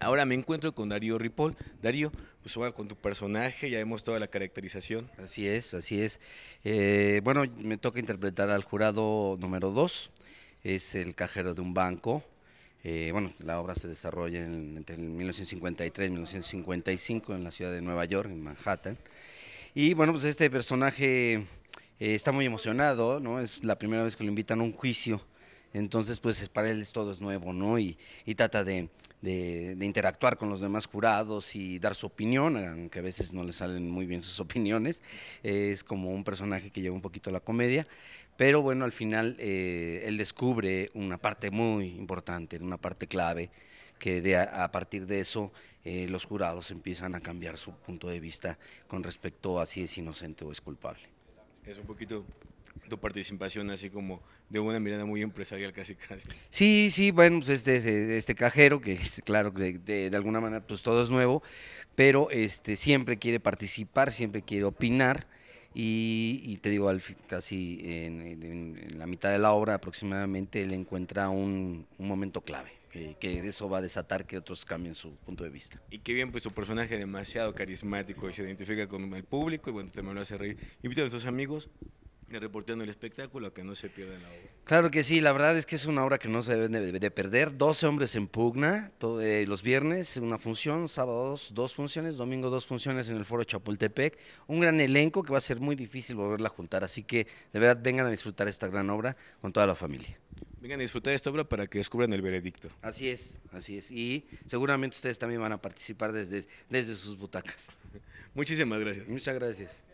ahora me encuentro con Darío Ripoll. Darío, pues juega con tu personaje, ya vemos toda la caracterización. Así es, así es. Eh, bueno, me toca interpretar al jurado número dos, es el cajero de un banco. Eh, bueno, la obra se desarrolla entre 1953 y 1955 en la ciudad de Nueva York, en Manhattan. Y bueno, pues este personaje eh, está muy emocionado, ¿no? Es la primera vez que lo invitan a un juicio. Entonces, pues para él todo es nuevo, ¿no? y trata de, de, interactuar con los demás jurados y dar su opinión, aunque a veces no le salen muy bien sus opiniones. Es como un personaje que lleva un poquito la comedia, pero bueno, al final eh, él descubre una parte muy importante, una parte clave, que de a, partir de eso eh, los jurados empiezan a cambiar su punto de vista con respecto a si es inocente o es culpable. Es un poquito tu participación así como de una mirada muy empresarial casi casi. Sí, sí, bueno, pues este, este, este cajero, que claro, de, de, alguna manera pues todo es nuevo, pero este, siempre quiere participar, siempre quiere opinar y, te digo, casi en, la mitad de la obra aproximadamente él encuentra un, momento clave. Que, que, eso va a desatar que otros cambien su punto de vista. Y qué bien, pues su personaje es demasiado carismático y se identifica con el público y bueno, me lo hace reír. Invita a sus amigos, reporteando el espectáculo, que no se pierda la obra. Claro que sí, la verdad es que es una obra que no se debe de, perder. 12 hombres en pugna, todo, eh, los viernes una función, sábados dos funciones, domingo dos funciones en el Foro Chapultepec. Un gran elenco que va a ser muy difícil volverla a juntar, así que de verdad vengan a disfrutar esta gran obra con toda la familia. Vengan a disfrutar esta obra para que descubran el veredicto. Así es, así es. Y seguramente ustedes también van a participar desde, desde sus butacas. Muchísimas gracias. Muchas gracias.